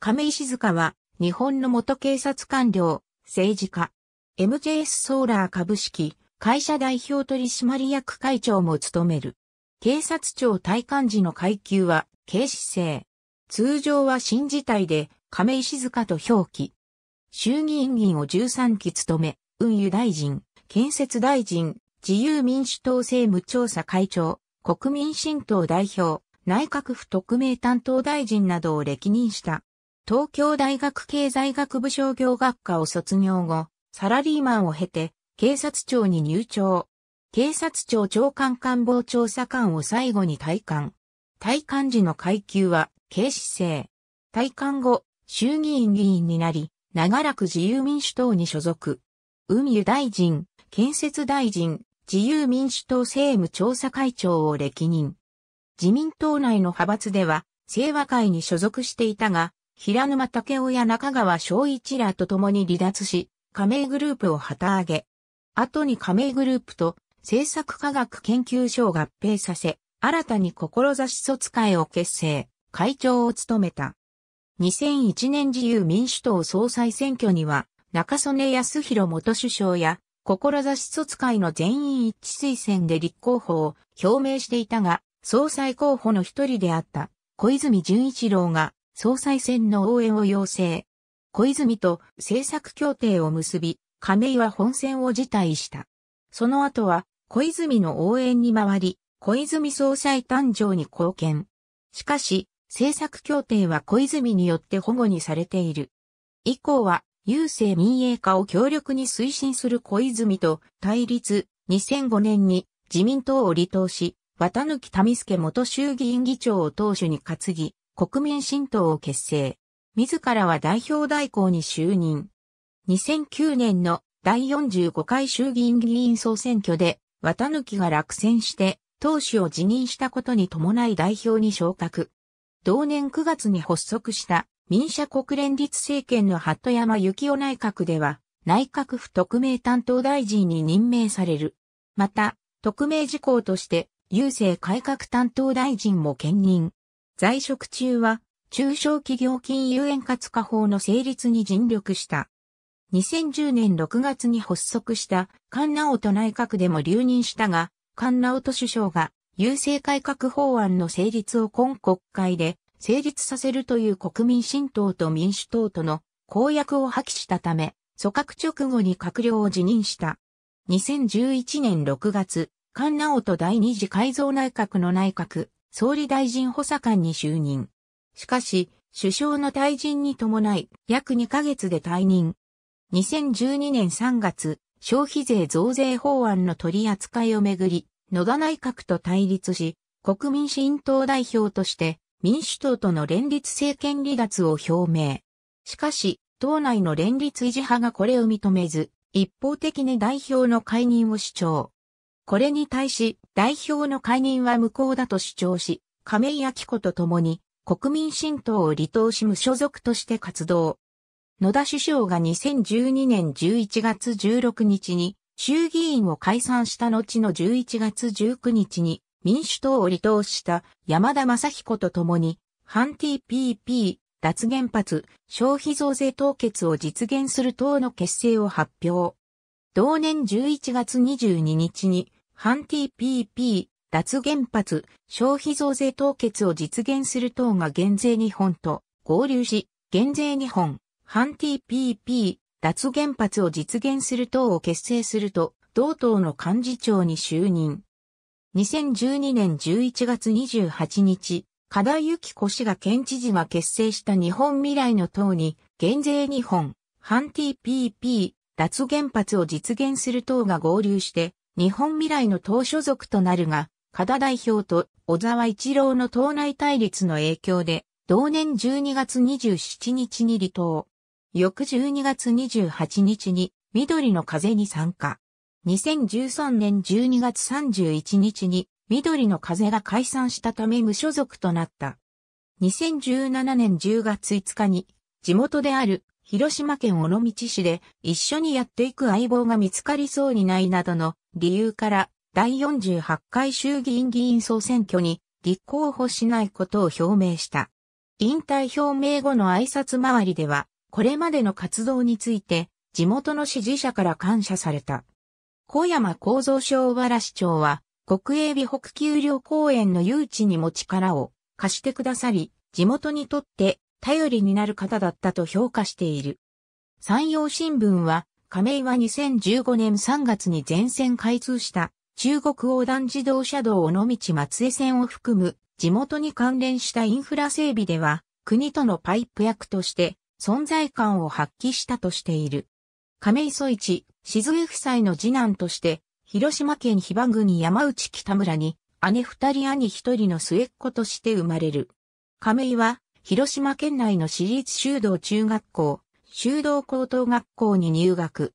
亀井静香は、日本の元警察官僚、政治家、MJS ソーラー株式、会社代表取締役会長も務める。警察庁体幹時の階級は、警視正。通常は新事態で、亀井静香と表記。衆議院議員を13期務め、運輸大臣、建設大臣、自由民主党政務調査会長、国民新党代表、内閣府特命担当大臣などを歴任した。東京大学経済学部商業学科を卒業後、サラリーマンを経て、警察庁に入庁。警察庁長官官房調査官を最後に退官。退官時の階級は、警視正。退官後、衆議院議員になり、長らく自由民主党に所属。運輸大臣、建設大臣、自由民主党政務調査会長を歴任。自民党内の派閥では、清和会に所属していたが、平沼武雄や中川翔一らと共に離脱し、加盟グループを旗揚げ。後に加盟グループと政策科学研究所を合併させ、新たに志卒会を結成、会長を務めた。2001年自由民主党総裁選挙には、中曽根康弘元首相や、志卒会の全員一致推薦で立候補を表明していたが、総裁候補の一人であった小泉純一郎が総裁選の応援を要請。小泉と政策協定を結び、亀井は本選を辞退した。その後は、小泉の応援に回り、小泉総裁誕生に貢献。しかし、政策協定は小泉によって保護にされている。以降は、郵政民営化を強力に推進する小泉と対立、2005年に自民党を離党し、綿貫民助元衆議院議長を党首に担ぎ、国民新党を結成。自らは代表代行に就任。2009年の第45回衆議院議員総選挙で、綿貫が落選して、党首を辞任したことに伴い代表に昇格。同年9月に発足した民社国連立政権の鳩山幸雄内閣では、内閣府特命担当大臣に任命される。また、特命事項として、郵政改革担当大臣も兼任。在職中は、中小企業金融円滑化法の成立に尽力した。2010年6月に発足した菅直人内閣でも留任したが、菅直人首相が郵政改革法案の成立を今国会で成立させるという国民新党と民主党との公約を破棄したため、組閣直後に閣僚を辞任した。2011年6月、菅直人第二次改造内閣の内閣総理大臣補佐官に就任。しかし、首相の退陣に伴い、約2ヶ月で退任。2012年3月、消費税増税法案の取り扱いをめぐり、野田内閣と対立し、国民新党代表として民主党との連立政権離脱を表明。しかし、党内の連立維持派がこれを認めず、一方的に代表の解任を主張。これに対し、代表の解任は無効だと主張し、亀井明子と共に、国民新党を離党し無所属として活動。野田首相が2012年11月16日に衆議院を解散した後の11月19日に民主党を離党した山田正彦と共に反 TPP 脱原発消費増税凍結を実現する党の結成を発表。同年11月22日に反 TPP、脱原発、消費増税凍結を実現する党が減税日本と合流し、減税日本、反 TPP、脱原発を実現する党を結成すると、同党の幹事長に就任。2012年11月28日、加田幸子氏が県知事が結成した日本未来の党に、減税日本、反 TPP、脱原発を実現する党が合流して、日本未来の党所属となるが、加田代表と小沢一郎の党内対立の影響で、同年12月27日に離党。翌12月28日に緑の風に参加。2013年12月31日に緑の風が解散したため無所属となった。2017年10月5日に地元である広島県尾道市で一緒にやっていく相棒が見つかりそうにないなどの理由から第48回衆議院議員総選挙に立候補しないことを表明した。引退表明後の挨拶回りでは、これまでの活動について地元の支持者から感謝された。小山構造小原市長は、国営美北丘陵公園の誘致にも力を貸してくださり、地元にとって頼りになる方だったと評価している。山陽新聞は、亀井は2015年3月に全線開通した中国横断自動車道尾道松江線を含む地元に関連したインフラ整備では国とのパイプ役として存在感を発揮したとしている。亀井総一、静江夫妻の次男として広島県比婆に、山内北村に姉二人兄一人の末っ子として生まれる。亀井は広島県内の私立修道中学校、修道高等学校に入学。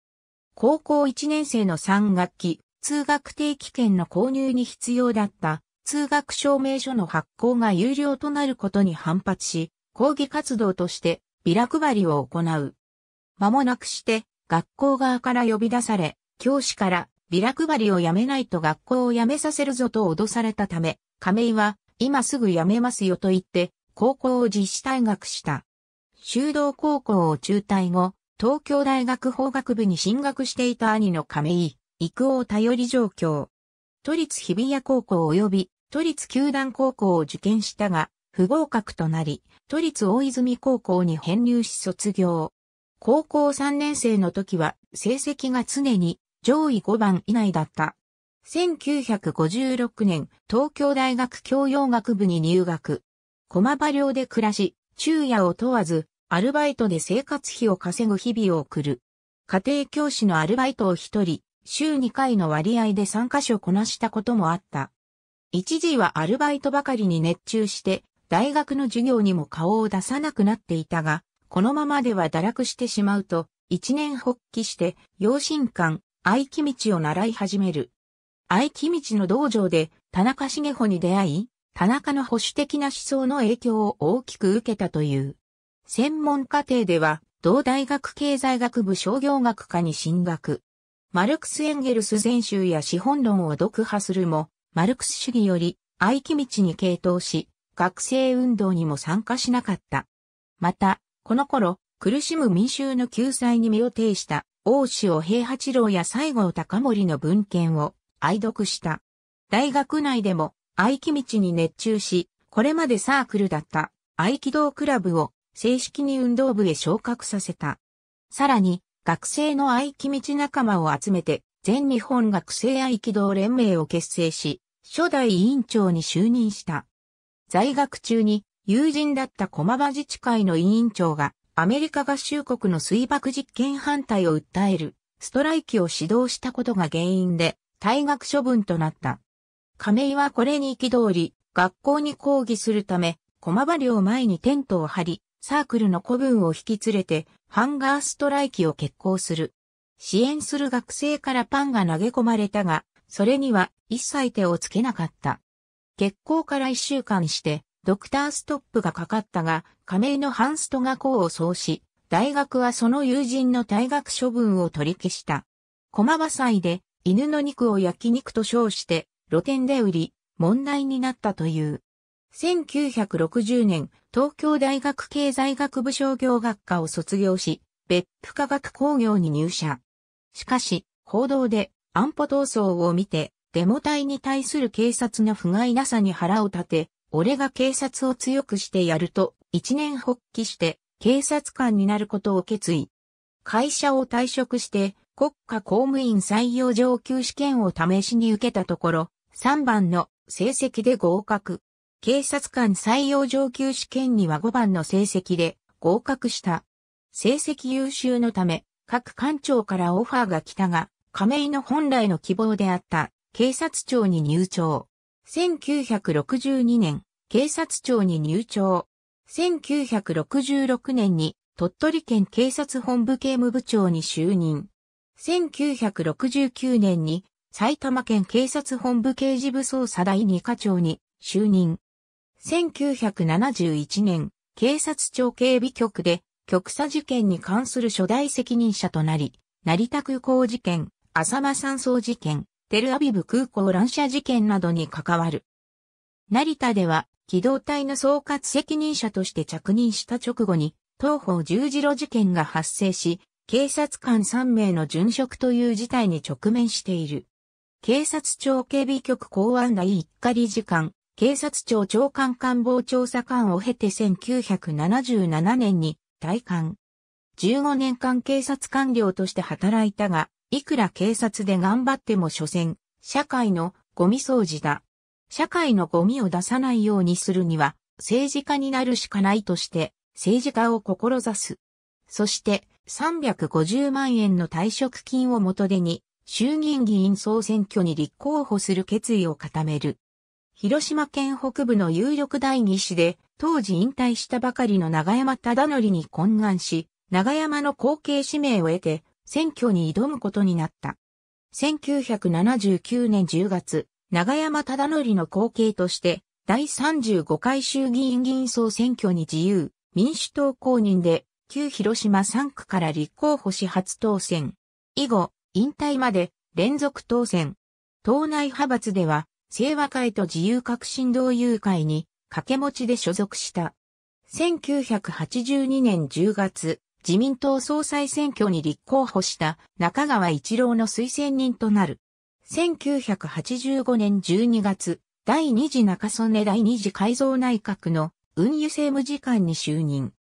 高校1年生の3学期、通学定期券の購入に必要だった通学証明書の発行が有料となることに反発し、抗議活動としてビラ配りを行う。間もなくして学校側から呼び出され、教師からビラ配りをやめないと学校を辞めさせるぞと脅されたため、亀井は今すぐ辞めますよと言って高校を実施退学した。修道高校を中退後、東京大学法学部に進学していた兄の亀井、育を頼り状況。都立日比谷高校及び都立球団高校を受験したが、不合格となり、都立大泉高校に編入し卒業。高校3年生の時は成績が常に上位5番以内だった。1956年、東京大学教養学部に入学。駒場寮で暮らし、昼夜を問わず、アルバイトで生活費を稼ぐ日々を送る。家庭教師のアルバイトを一人、週2回の割合で3カ所こなしたこともあった。一時はアルバイトばかりに熱中して、大学の授業にも顔を出さなくなっていたが、このままでは堕落してしまうと、一年発起して、養親館、愛気道を習い始める。愛気道の道場で、田中茂穂に出会い、田中の保守的な思想の影響を大きく受けたという。専門課程では、同大学経済学部商業学科に進学。マルクス・エンゲルス全集や資本論を読破するも、マルクス主義より、愛気道に傾倒し、学生運動にも参加しなかった。また、この頃、苦しむ民衆の救済に身を挺した、大塩平八郎や西郷隆盛の文献を愛読した。大学内でも合気道に熱中し、これまでサークルだった合気道クラブを正式に運動部へ昇格させた。さらに、学生の合気道仲間を集めて、全日本学生合気道連盟を結成し、初代委員長に就任した。在学中に、友人だった駒場自治会の委員長が、アメリカ合衆国の水爆実験反対を訴える、ストライキを指導したことが原因で、退学処分となった。亀井はこれに憤り、学校に抗議するため、駒場寮前にテントを張り、サークルの子分を引き連れて、ハンガーストライキを決行する。支援する学生からパンが投げ込まれたが、それには一切手をつけなかった。決行から一週間して、ドクターストップがかかったが、亀井のハンストが功を奏し、大学はその友人の退学処分を取り消した。駒場祭で、犬の肉を焼肉と称して、露店で売り、問題になったという。1960年、東京大学経済学部商業学科を卒業し、別府科学工業に入社。しかし、報道で安保闘争を見て、デモ隊に対する警察の不甲斐なさに腹を立て、俺が警察を強くしてやると、一年発起して、警察官になることを決意。会社を退職して、国家公務員採用上級試験を試しに受けたところ、3番の成績で合格。警察官採用上級試験には5番の成績で合格した。成績優秀のため、各官庁からオファーが来たが、亀井の本来の希望であった警察庁に入庁。1962年、警察庁に入庁。1966年に鳥取県警察本部警務部長に就任。1969年に埼玉県警察本部刑事部捜査第2課長に就任。1971年、警察庁警備局で局査事件に関する初代責任者となり、成田空港事件、浅間山荘事件、テルアビブ空港乱射事件などに関わる。成田では、機動隊の総括責任者として着任した直後に、東方十字路事件が発生し、警察官3名の殉職という事態に直面している。警察庁警備局公安第一課理事官、警察庁長官官房調査官を経て1977年に退官。15年間警察官僚として働いたが、いくら警察で頑張っても所詮、社会のゴミ掃除だ。社会のゴミを出さないようにするには、政治家になるしかないとして、政治家を志す。そして、350万円の退職金を元手に、衆議院議員総選挙に立候補する決意を固める。広島県北部の有力第議士で、当時引退したばかりの長山忠則に懇願し、長山の後継指名を得て、選挙に挑むことになった。1979年10月、長山忠則の後継として、第35回衆議院議員総選挙に自由、民主党公認で、旧広島3区から立候補し初当選。以後、引退まで連続当選。党内派閥では、清和会と自由革新同友会に掛け持ちで所属した。1982年10月、自民党総裁選挙に立候補した中川一郎の推薦人となる。1985年12月、第二次中曽根第二次改造内閣の運輸政務次官に就任。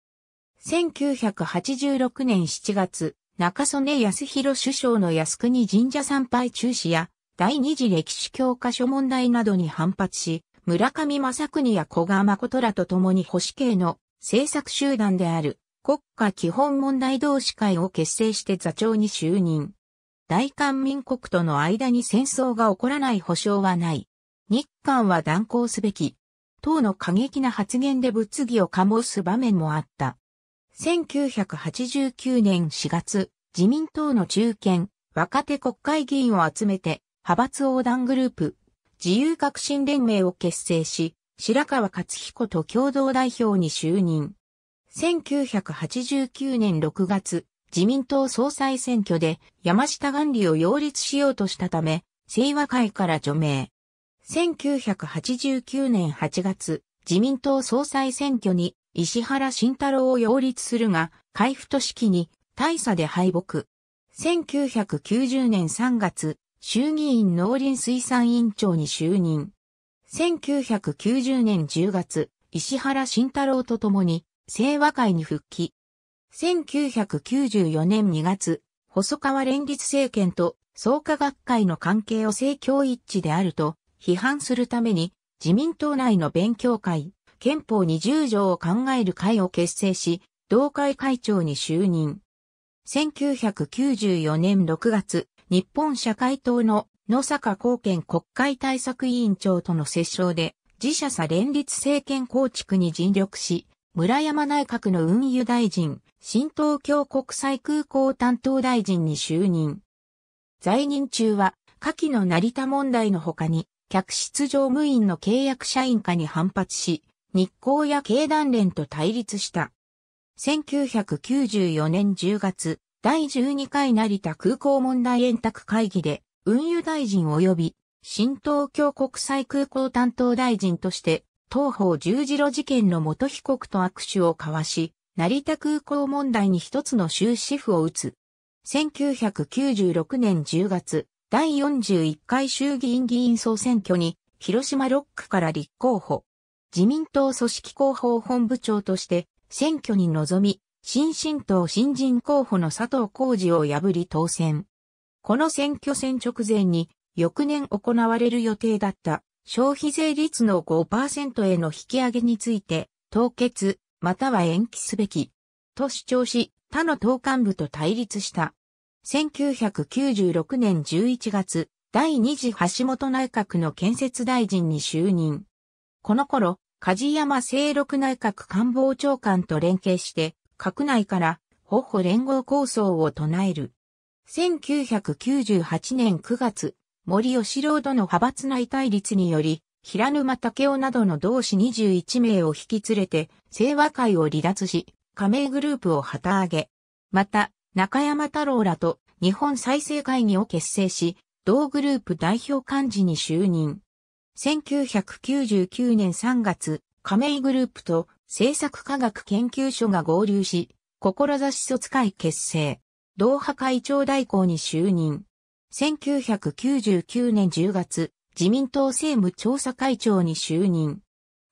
1986年7月、中曽根康弘首相の靖国神社参拝中止や第二次歴史教科書問題などに反発し、村上正国や小川誠らと共に保守系の政策集団である国家基本問題同士会を結成して座長に就任。大韓民国との間に戦争が起こらない保証はない。日韓は断交すべき。党の過激な発言で物議を醸す場面もあった。1989年4月、自民党の中堅、若手国会議員を集めて、派閥横断グループ、自由革新連盟を結成し、白川勝彦と共同代表に就任。1989年6月、自民党総裁選挙で山下元里を擁立しようとしたため、清和会から除名。1989年8月、自民党総裁選挙に石原慎太郎を擁立するが、海部市期に大差で敗北。1990年3月、衆議院農林水産委員長に就任。1990年10月、石原慎太郎と共に、清和会に復帰。1994年2月、細川連立政権と創価学会の関係を政教一致であると批判するために、自民党内の勉強会、憲法20条を考える会を結成し、同会会長に就任。1994年6月、日本社会党の野坂貢献国会対策委員長との折衝で、自社差連立政権構築に尽力し、村山内閣の運輸大臣、新東京国際空港担当大臣に就任。在任中は、下記の成田問題の他に、客室乗務員の契約社員化に反発し、日光や経団連と対立した。1994年10月、第12回成田空港問題円卓会議で、運輸大臣及び新東京国際空港担当大臣として、東方十字路事件の元被告と握手を交わし、成田空港問題に一つの終止符を打つ。1996年10月、第41回衆議院議員総選挙に、広島6区から立候補。自民党組織広報本部長として選挙に臨み、新進党新人候補の佐藤浩二を破り当選。この選挙戦直前に翌年行われる予定だった消費税率の5%への引き上げについて凍結または延期すべきと主張し他の党幹部と対立した。1996年11月第2次橋本内閣の建設大臣に就任。この頃、梶山清六内閣官房長官と連携して、閣内から保保連合構想を唱える。1998年9月、森吉郎との派閥内対立により、平沼武雄などの同志21名を引き連れて、清和会を離脱し、加盟グループを旗揚げ。また、中山太郎らと日本再生会議を結成し、同グループ代表幹事に就任。1999年3月、亀井グループと政策科学研究所が合流し、志卒会結成、同派会長代行に就任。1999年10月、自民党政務調査会長に就任。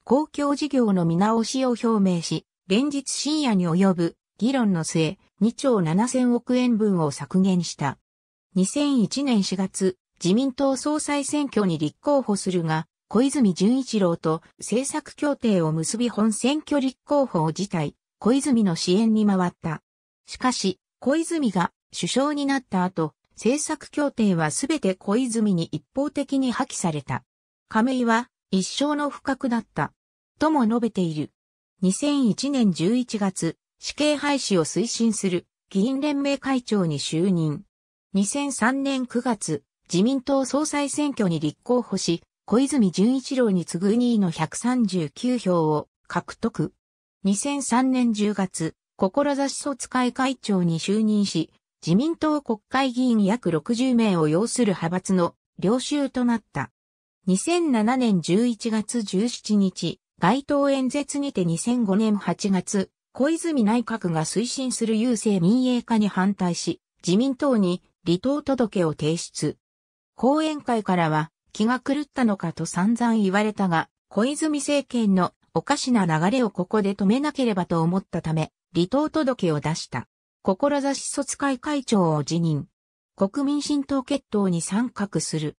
公共事業の見直しを表明し、連日深夜に及ぶ議論の末、2兆7000億円分を削減した。2001年4月、自民党総裁選挙に立候補するが、小泉純一郎と政策協定を結び本選挙立候補を辞退、小泉の支援に回った。しかし、小泉が首相になった後、政策協定はすべて小泉に一方的に破棄された。亀井は一生の不覚だった。とも述べている。2001年11月、死刑廃止を推進する議員連盟会長に就任。2003年9月、自民党総裁選挙に立候補し、小泉純一郎に次ぐ2位の139票を獲得。2003年10月、志卒会会長に就任し、自民党国会議員約60名を要する派閥の領収となった。2007年11月17日、街頭演説にて2005年8月、小泉内閣が推進する郵政民営化に反対し、自民党に離党届を提出。講演会からは気が狂ったのかと散々言われたが、小泉政権のおかしな流れをここで止めなければと思ったため、離党届を出した。志卒会会長を辞任。国民浸透決闘に参画する。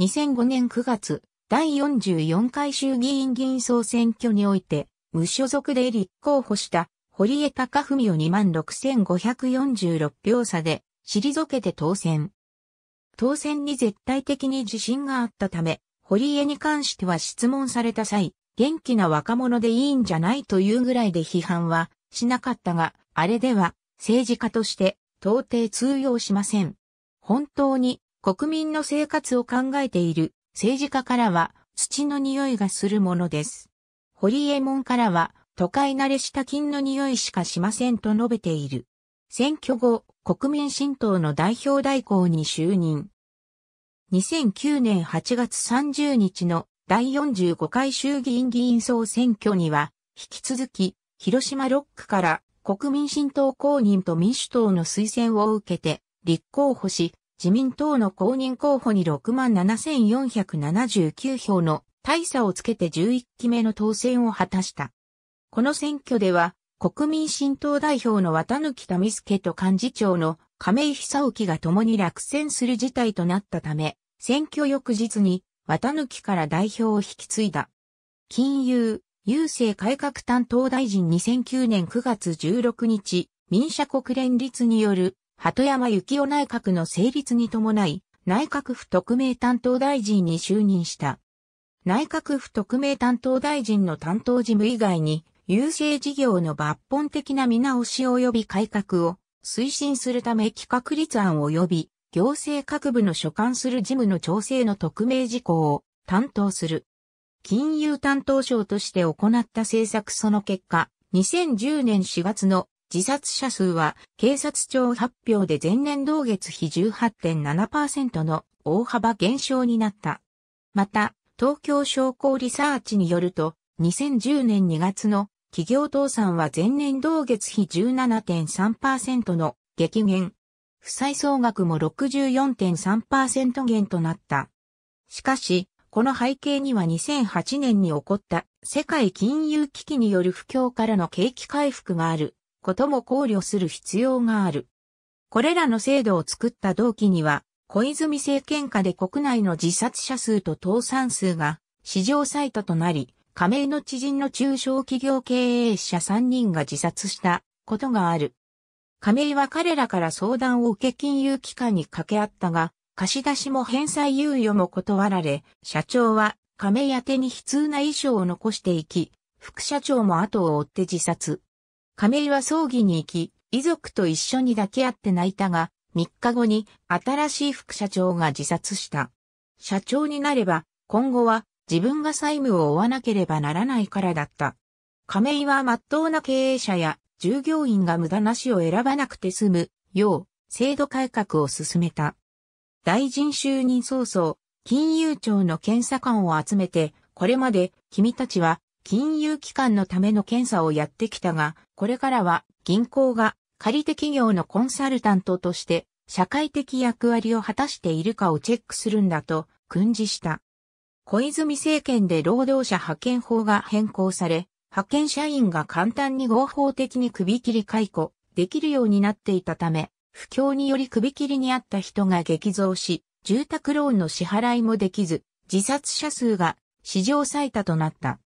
2005年9月、第44回衆議院議員総選挙において、無所属で立候補した堀江貴文を26,546票差で、退けて当選。当選に絶対的に自信があったため、堀江に関しては質問された際、元気な若者でいいんじゃないというぐらいで批判はしなかったが、あれでは政治家として到底通用しません。本当に国民の生活を考えている政治家からは土の匂いがするものです。堀江門からは都会慣れした金の匂いしかしませんと述べている。選挙後、国民新党の代表代行に就任。2009年8月30日の第45回衆議院議員総選挙には、引き続き、広島6区から国民新党公認と民主党の推薦を受けて、立候補し、自民党の公認候補に67,479票の大差をつけて11期目の当選を果たした。この選挙では、国民新党代表の綿貫民助と幹事長の亀井久興が共に落選する事態となったため、選挙翌日に綿貫から代表を引き継いだ。金融、郵政改革担当大臣2009年9月16日、民社国連立による鳩山幸夫内閣の成立に伴い、内閣府特命担当大臣に就任した。内閣府特命担当大臣の担当事務以外に、郵政事業の抜本的な見直し及び改革を推進するため企画立案及び行政各部の所管する事務の調整の特命事項を担当する。金融担当省として行った政策その結果、2010年4月の自殺者数は警察庁発表で前年同月比18.7%の大幅減少になった。また、東京商工リサーチによると、2010年2月の企業倒産は前年同月比17.3%の激減。負債総額も64.3%減となった。しかし、この背景には2008年に起こった世界金融危機による不況からの景気回復があることも考慮する必要がある。これらの制度を作った同期には、小泉政権下で国内の自殺者数と倒産数が史上最多となり、加盟の知人の中小企業経営者3人が自殺したことがある。加盟は彼らから相談を受け金融機関に掛け合ったが、貸し出しも返済猶予も断られ、社長は加盟宛に悲痛な遺書を残していき、副社長も後を追って自殺。加盟は葬儀に行き、遺族と一緒に抱き合って泣いたが、3日後に新しい副社長が自殺した。社長になれば、今後は自分が債務を負わなければならないからだった。亀井は真っ当な経営者や従業員が無駄なしを選ばなくて済むよう制度改革を進めた。大臣就任早々、金融庁の検査官を集めて、これまで君たちは金融機関のための検査をやってきたが、これからは銀行が借りて企業のコンサルタントとして社会的役割を果たしているかをチェックするんだと訓示した。小泉政権で労働者派遣法が変更され、派遣社員が簡単に合法的に首切り解雇できるようになっていたため、不況により首切りにあった人が激増し、住宅ローンの支払いもできず、自殺者数が史上最多となった。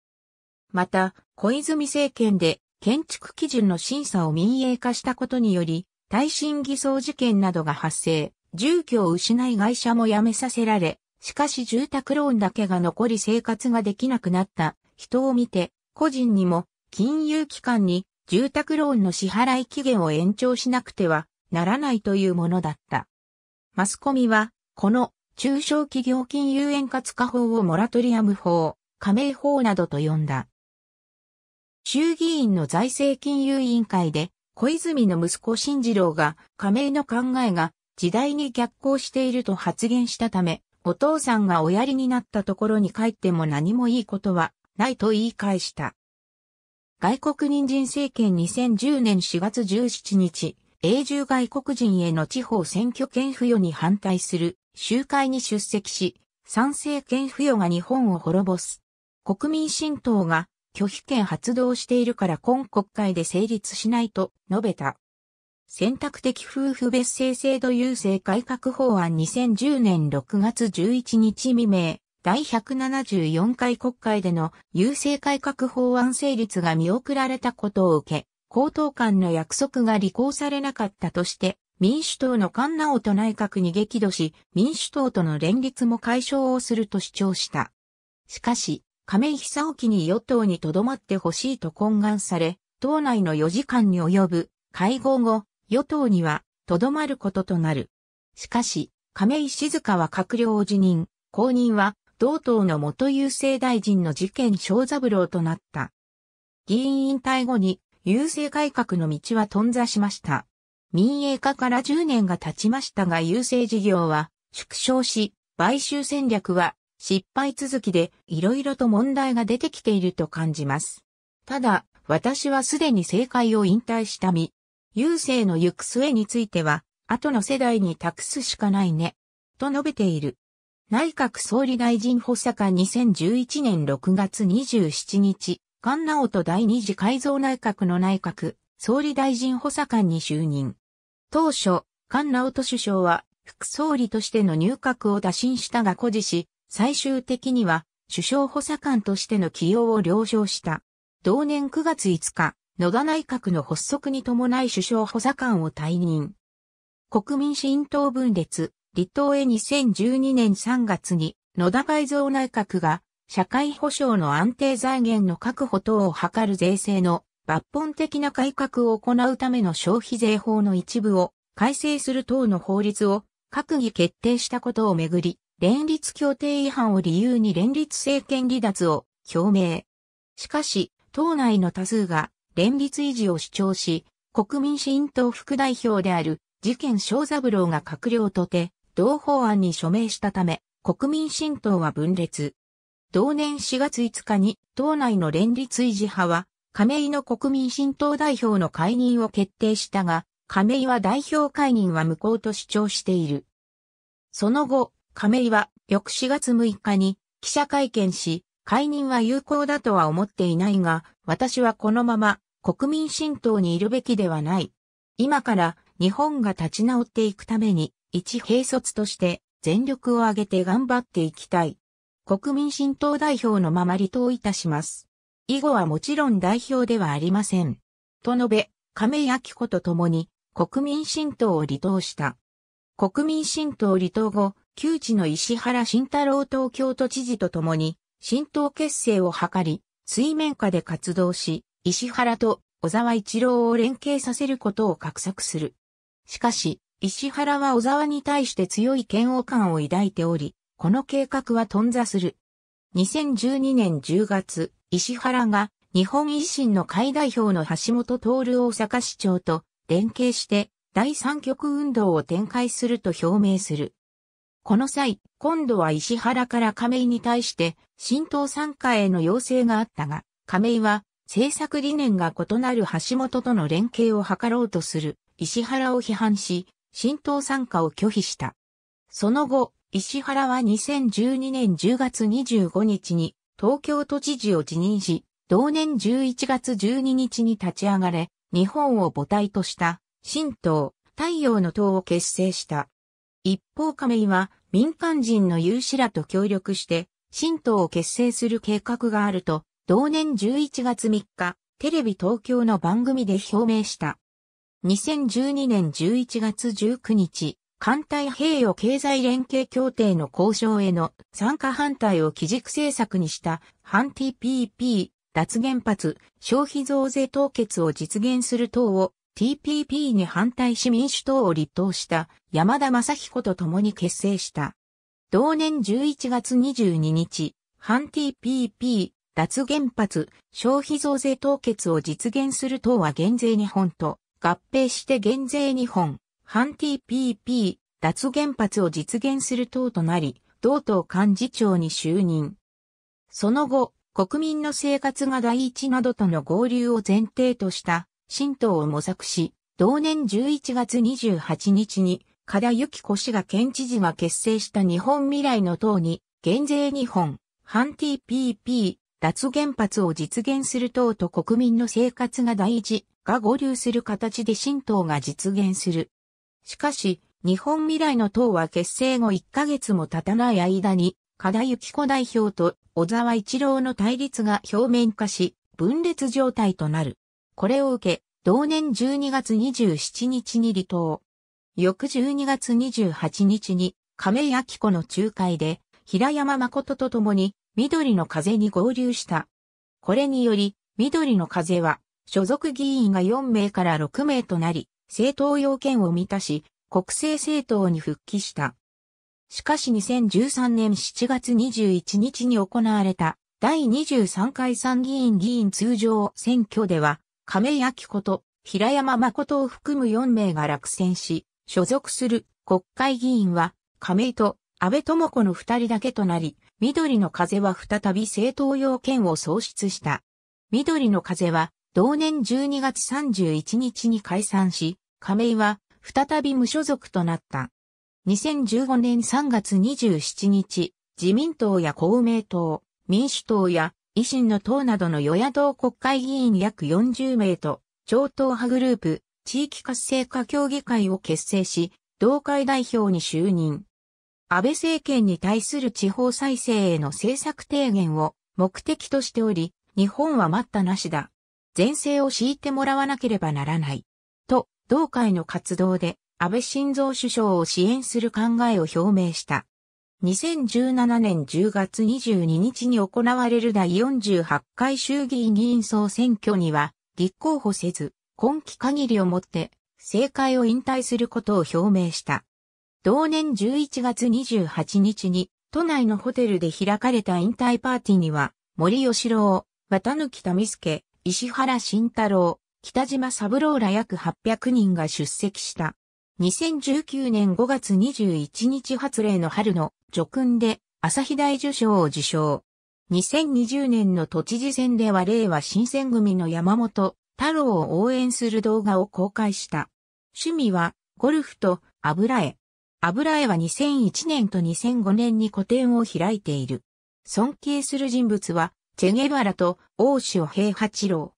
また、小泉政権で建築基準の審査を民営化したことにより、耐震偽装事件などが発生、住居を失い会社も辞めさせられ、しかし住宅ローンだけが残り生活ができなくなった人を見て、個人にも金融機関に住宅ローンの支払い期限を延長しなくてはならないというものだった。マスコミは、この中小企業金融円滑化法をモラトリアム法、加盟法などと呼んだ。衆議院の財政金融委員会で、小泉の息子慎次郎が加盟の考えが時代に逆行していると発言したため、お父さんがおやりになったところに帰っても何もいいことはないと言い返した。外国人人政権2010年4月17日、永住外国人への地方選挙権付与に反対する集会に出席し、賛成権付与が日本を滅ぼす。国民新党が拒否権発動しているから今国会で成立しないと述べた。選択的夫婦別姓制度優勢改革法案2010年6月11日未明、第174回国会での優勢改革法案成立が見送られたことを受け、高等間の約束が履行されなかったとして、民主党の菅直人内閣に激怒し、民主党との連立も解消をすると主張した。しかし、亀井久沖に与党に留まってほしいと懇願され、党内の4時間に及ぶ会合後、与党には、とどまることとなる。しかし、亀井静香は閣僚を辞任、後任は、同党の元郵政大臣の事件小三郎となった。議員引退後に、郵政改革の道は頓挫しました。民営化から10年が経ちましたが郵政事業は縮小し、買収戦略は失敗続きで色々と問題が出てきていると感じます。ただ、私はすでに政界を引退した身、郵政の行く末については、後の世代に託すしかないね、と述べている。内閣総理大臣補佐官2011年6月27日、菅直人第二次改造内閣の内閣、総理大臣補佐官に就任。当初、菅直人首相は、副総理としての入閣を打診したが誇示し、最終的には、首相補佐官としての起用を了承した。同年9月5日、野田内閣の発足に伴い首相補佐官を退任。国民新党分裂、立党へ2012年3月に野田改造内閣が社会保障の安定財源の確保等を図る税制の抜本的な改革を行うための消費税法の一部を改正する等の法律を閣議決定したことをめぐり、連立協定違反を理由に連立政権離脱を表明。しかし、党内の多数が連立維持を主張し、国民新党副代表である事件小三郎が閣僚とて、同法案に署名したため、国民新党は分裂。同年4月5日に、党内の連立維持派は、亀井の国民新党代表の解任を決定したが、亀井は代表解任は無効と主張している。その後、亀井は翌4月6日に記者会見し、解任は有効だとは思っていないが、私はこのまま国民新党にいるべきではない。今から日本が立ち直っていくために、一兵卒として全力を挙げて頑張っていきたい。国民新党代表のまま離党いたします。以後はもちろん代表ではありません。と述べ、亀井明子と共に国民新党を離党した。国民新党離党後、旧知の石原慎太郎東京都知事と共に、新党結成を図り、水面下で活動し、石原と小沢一郎を連携させることを画策する。しかし、石原は小沢に対して強い嫌悪感を抱いており、この計画は頓挫する。2012年10月、石原が日本維新の会代表の橋本徹大阪市長と連携して第三極運動を展開すると表明する。この際、今度は石原から亀井に対して新党参加への要請があったが、亀井は政策理念が異なる橋本との連携を図ろうとする石原を批判し、新党参加を拒否した。その後、石原は2012年10月25日に東京都知事を辞任し、同年11月12日に立ち上がれ、日本を母体とした新党、太陽の党を結成した。一方亀井は民間人の有志らと協力して、新党を結成する計画があると同年11月3日、テレビ東京の番組で表明した。2012年11月19日、艦隊平与経済連携協定の交渉への参加反対を基軸政策にした反 TPP、脱原発、消費増税凍結を実現する等を TPP に反対し民主党を立党した山田正彦と共に結成した。同年11月22日、反 TPP、脱原発、消費増税凍結を実現する党は減税日本と合併して減税日本、反 TPP、脱原発を実現する党となり、同党幹事長に就任。その後、国民の生活が第一などとの合流を前提とした新党を模索し、同年11月28日に、加田幸子氏が県知事が結成した日本未来の党に、減税日本、反 TPP、脱原発を実現する党と国民の生活が大事が合流する形で新党が実現する。しかし、日本未来の党は結成後1ヶ月も経たない間に、加田幸子代表と小沢一郎の対立が表面化し、分裂状態となる。これを受け、同年12月27日に離党。翌12月28日に、亀井明子の仲介で、平山誠と共に緑の風に合流した。これにより、緑の風は、所属議員が4名から6名となり、政党要件を満たし、国政政党に復帰した。しかし2013年7月21日に行われた第23回参議院議員通常選挙では、亀井明子と平山誠を含む4名が落選し、所属する国会議員は亀井と安倍智子の2人だけとなり、緑の風は再び政党要件を創出した。緑の風は、同年12月31日に解散し、亀井は再び無所属となった。2015年3月27日、自民党や公明党、民主党や維新の党などの与野党国会議員約40名と、超党派グループ、地域活性化協議会を結成し、同会代表に就任。安倍政権に対する地方再生への政策提言を目的としており、日本は待ったなしだ。前世を敷いてもらわなければならない。と、同会の活動で安倍晋三首相を支援する考えを表明した。2017年10月22日に行われる第48回衆議院議員総選挙には、立候補せず、今期限りをもって、政界を引退することを表明した。同年11月28日に、都内のホテルで開かれた引退パーティーには、森吉郎、綿貫民助、石原慎太郎、北島三郎ら約800人が出席した。2019年5月21日発令の春の叙勲で朝日大受賞を受賞。2020年の都知事選では令和新選組の山本太郎を応援する動画を公開した。趣味はゴルフと油絵。油絵は2001年と2005年に個展を開いている。尊敬する人物は、チェゲバラと大塩平八郎。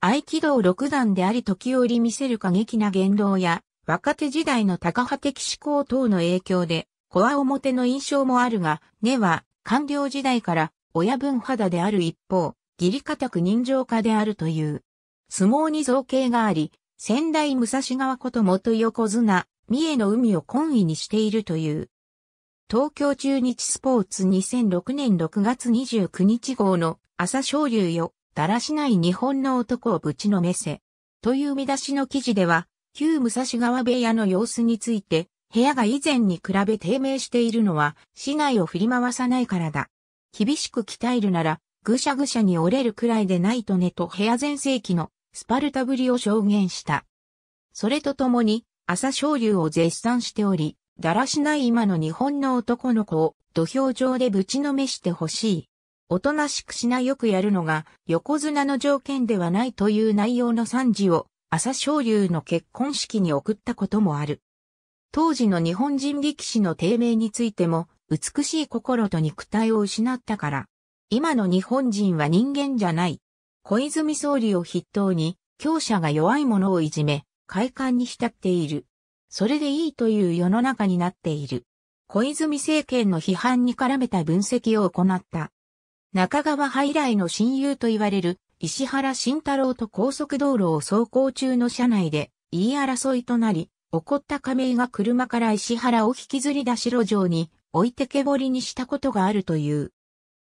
合気道六段であり時折見せる過激な言動や、若手時代の高派的思考等の影響で、コア表の印象もあるが、根は、官僚時代から親分肌である一方、義理固く人情家であるという。相撲に造形があり、仙台武蔵川こと元横綱、三重の海を懇意にしているという。東京中日スポーツ2006年6月29日号の朝昇竜よ、だらしない日本の男をぶちのめせ。という見出しの記事では、旧武蔵川部屋の様子について、部屋が以前に比べ低迷しているのは、市内を振り回さないからだ。厳しく鍛えるなら、ぐしゃぐしゃに折れるくらいでないとねと部屋前世紀のスパルタぶりを証言した。それとともに、朝昇龍を絶賛しており、だらしない今の日本の男の子を土俵上でぶちのめしてほしい。おとなしくしなよくやるのが横綱の条件ではないという内容の賛辞を朝昇龍の結婚式に送ったこともある。当時の日本人力士の低迷についても美しい心と肉体を失ったから。今の日本人は人間じゃない。小泉総理を筆頭に、強者が弱い者をいじめ、快感に浸っている。それでいいという世の中になっている。小泉政権の批判に絡めた分析を行った。中川ハイライの親友と言われる石原慎太郎と高速道路を走行中の車内で言い争いとなり、怒った亀井が車から石原を引きずり出し路上に置いてけぼりにしたことがあるという。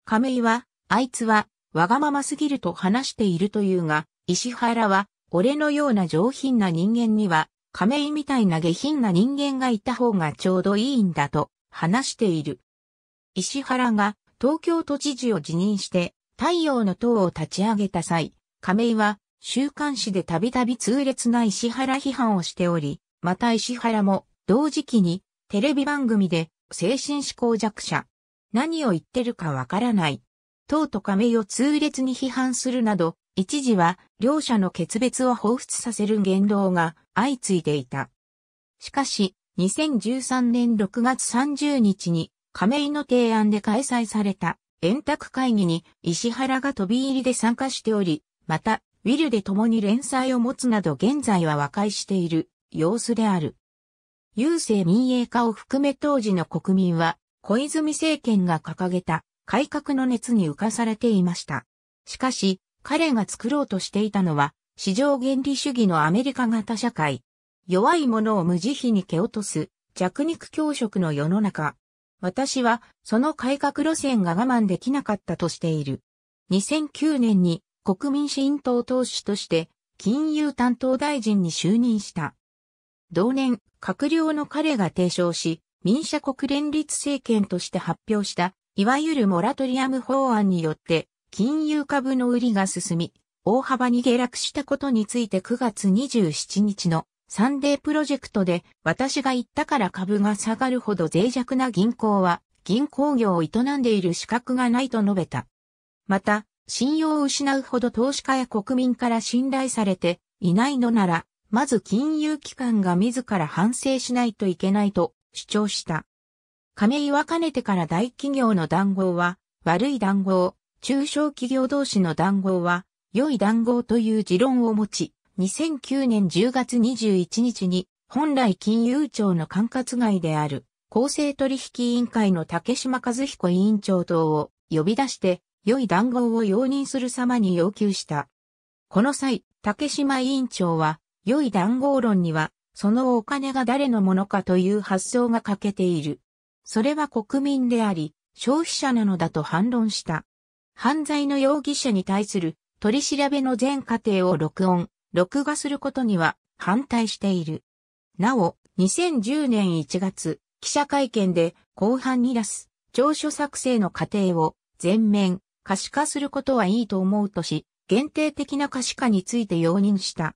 亀井は、あいつは、わがまますぎると話しているというが、石原は、俺のような上品な人間には、亀井みたいな下品な人間がいた方がちょうどいいんだと話している。石原が東京都知事を辞任して太陽の塔を立ち上げた際、亀井は週刊誌でたびたび痛烈な石原批判をしており、また石原も同時期にテレビ番組で精神思考弱者。何を言ってるかわからない。党と亀井を痛烈に批判するなど、一時は両者の決別を彷彿させる言動が相次いでいた。しかし、2013年6月30日に亀井の提案で開催された円卓会議に石原が飛び入りで参加しており、また、ウィルで共に連載を持つなど現在は和解している様子である。郵政民営化を含め当時の国民は小泉政権が掲げた改革の熱に浮かされていました。しかし、彼が作ろうとしていたのは、市場原理主義のアメリカ型社会。弱いものを無慈悲に蹴落とす、弱肉強食の世の中。私は、その改革路線が我慢できなかったとしている。2009年に、国民新党党首として、金融担当大臣に就任した。同年、閣僚の彼が提唱し、民社国連立政権として発表した、いわゆるモラトリアム法案によって、金融株の売りが進み、大幅に下落したことについて9月27日のサンデープロジェクトで私が言ったから株が下がるほど脆弱な銀行は銀行業を営んでいる資格がないと述べた。また、信用を失うほど投資家や国民から信頼されていないのなら、まず金融機関が自ら反省しないといけないと主張した。亀井はかねてから大企業の談合は悪い談合、中小企業同士の談合は、良い談合という持論を持ち、2009年10月21日に、本来金融庁の管轄外である、公正取引委員会の竹島和彦委員長等を呼び出して、良い談合を容認する様に要求した。この際、竹島委員長は、良い談合論には、そのお金が誰のものかという発想が欠けている。それは国民であり、消費者なのだと反論した。犯罪の容疑者に対する取り調べの全過程を録音、録画することには反対している。なお、2010年1月、記者会見で後半に出す調書作成の過程を全面可視化することはいいと思うとし、限定的な可視化について容認した。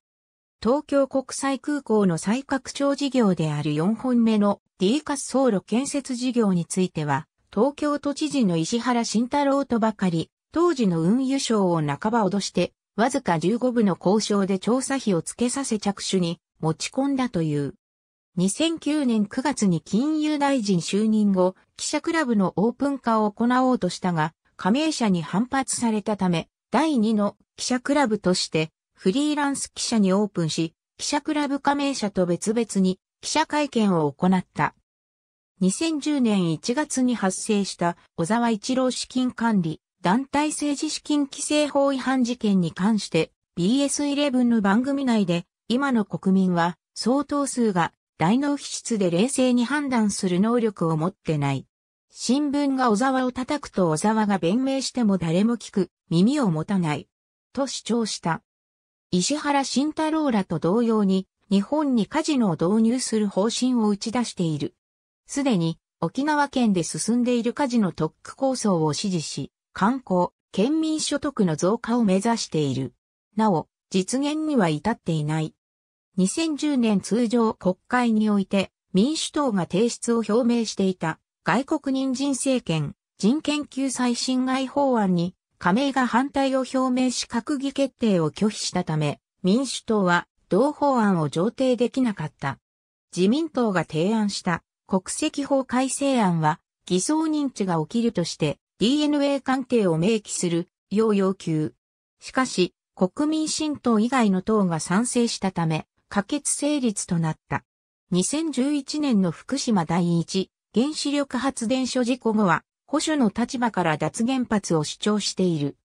東京国際空港の再拡張事業である4本目の D ソ走路建設事業については、東京都知事の石原慎太郎とばかり、当時の運輸省を半ば脅して、わずか15部の交渉で調査費を付けさせ着手に持ち込んだという。2009年9月に金融大臣就任後、記者クラブのオープン化を行おうとしたが、加盟者に反発されたため、第2の記者クラブとしてフリーランス記者にオープンし、記者クラブ加盟者と別々に記者会見を行った。2010年1月に発生した小沢一郎資金管理団体政治資金規正法違反事件に関して BS11 の番組内で今の国民は相当数が大脳皮質で冷静に判断する能力を持ってない。新聞が小沢を叩くと小沢が弁明しても誰も聞く耳を持たない。と主張した。石原慎太郎らと同様に日本にカジノを導入する方針を打ち出している。すでに沖縄県で進んでいるカジノ特区構想を支持し、観光、県民所得の増加を目指している。なお、実現には至っていない。2010年通常国会において民主党が提出を表明していた外国人人政権人権救済侵害法案に加盟が反対を表明し閣議決定を拒否したため民主党は同法案を上程できなかった。自民党が提案した国籍法改正案は、偽装認知が起きるとして DNA 鑑定を明記するよう要求。しかし、国民新党以外の党が賛成したため、可決成立となった。2011年の福島第一原子力発電所事故後は、保守の立場から脱原発を主張している。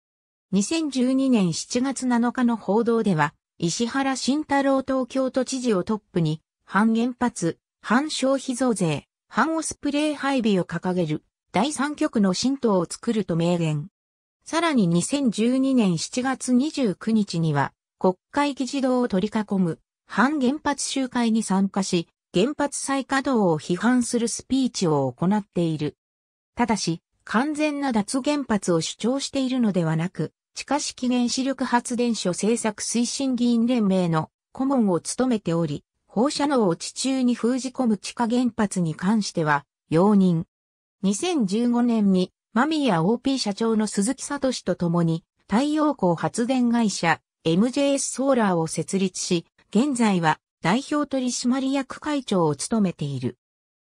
2012年7月7日の報道では、石原慎太郎東京都知事をトップに、反原発、反消費増税、反オスプレイ配備を掲げる、第三極の新党を作ると明言。さらに2012年7月29日には、国会議事堂を取り囲む、反原発集会に参加し、原発再稼働を批判するスピーチを行っている。ただし、完全な脱原発を主張しているのではなく、地下式原子力発電所政策推進議員連盟の顧問を務めており、放射能を地中に封じ込む地下原発に関しては、容認。2015年に、マミヤ OP 社長の鈴木聡と共に、太陽光発電会社 MJS ソーラーを設立し、現在は代表取締役会長を務めている。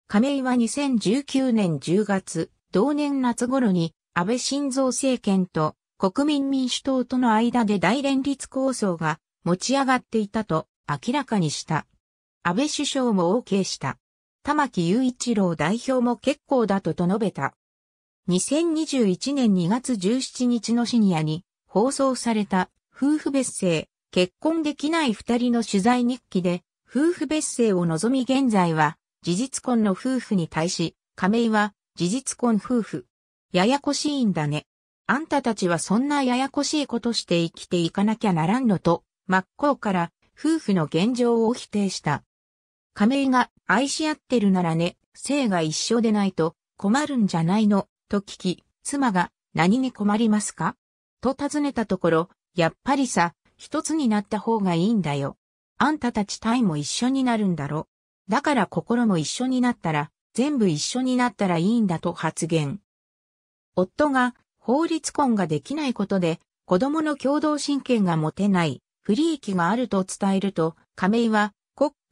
亀井は2019年10月、同年夏頃に安倍晋三政権と国民民主党との間で大連立構想が持ち上がっていたと明らかにした。安倍首相も OK した。玉木雄一郎代表も結構だとと述べた。2021年2月17日の深夜に放送された夫婦別姓、結婚できない二人の取材日記で、夫婦別姓を望み現在は、事実婚の夫婦に対し、亀井は、事実婚夫婦。ややこしいんだね。あんたたちはそんなややこしいことして生きていかなきゃならんのと、真っ向から、夫婦の現状を否定した。家名が愛し合ってるならね、性が一緒でないと困るんじゃないの、と聞き、妻が何に困りますかと尋ねたところ、やっぱりさ、一つになった方がいいんだよ。あんたたち体も一緒になるんだろ。だから心も一緒になったら、全部一緒になったらいいんだと発言。夫が法律婚ができないことで、子供の共同親権が持てない、不利益があると伝えると、亀井は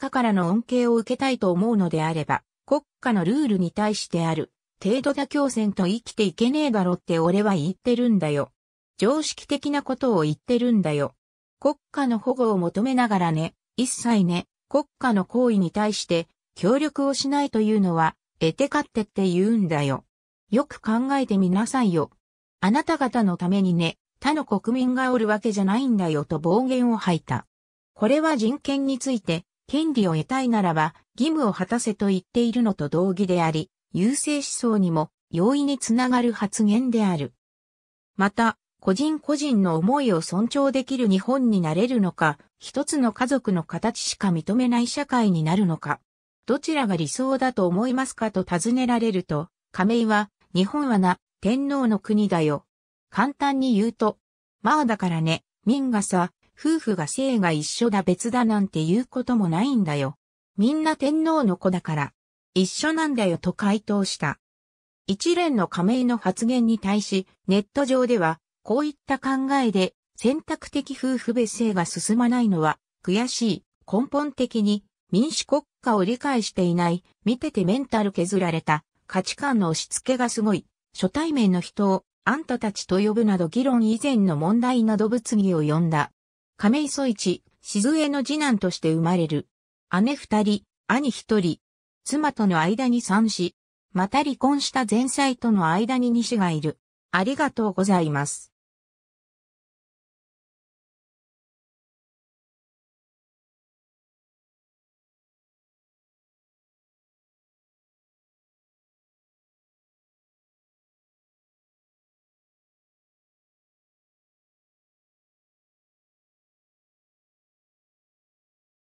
家からの恩恵を受けたいと思うのであれば、国家のルールに対してある、程度妥協戦と生きていけねえだろって俺は言ってるんだよ。常識的なことを言ってるんだよ。国家の保護を求めながらね、一切ね、国家の行為に対して協力をしないというのは、得て勝手って言うんだよ。よく考えてみなさいよ。あなた方のためにね、他の国民がおるわけじゃないんだよと暴言を吐いた。これは人権について権利を得たいならば義務を果たせと言っているのと同義であり、優勢思想にも容易につながる発言である。また、個人個人の思いを尊重できる日本になれるのか、一つの家族の形しか認めない社会になるのか、どちらが理想だと思いますかと尋ねられると、亀井は、日本はな、天皇の国だよ。簡単に言うと、まあだからね、民がさ、夫婦が姓が一緒だ別だなんて言うこともないんだよ。みんな天皇の子だから、一緒なんだよと回答した。一連の加盟の発言に対し、ネット上では、こういった考えで、選択的夫婦別姓が進まないのは、悔しい、根本的に、民主国家を理解していない、見ててメンタル削られた、価値観の押し付けがすごい、初対面の人を、あんたたちと呼ぶなど議論以前の問題など物議を呼んだ。亀磯一、静江の次男として生まれる。姉二人、兄一人。妻との間に三子。また離婚した前妻との間に二子がいる。ありがとうございます。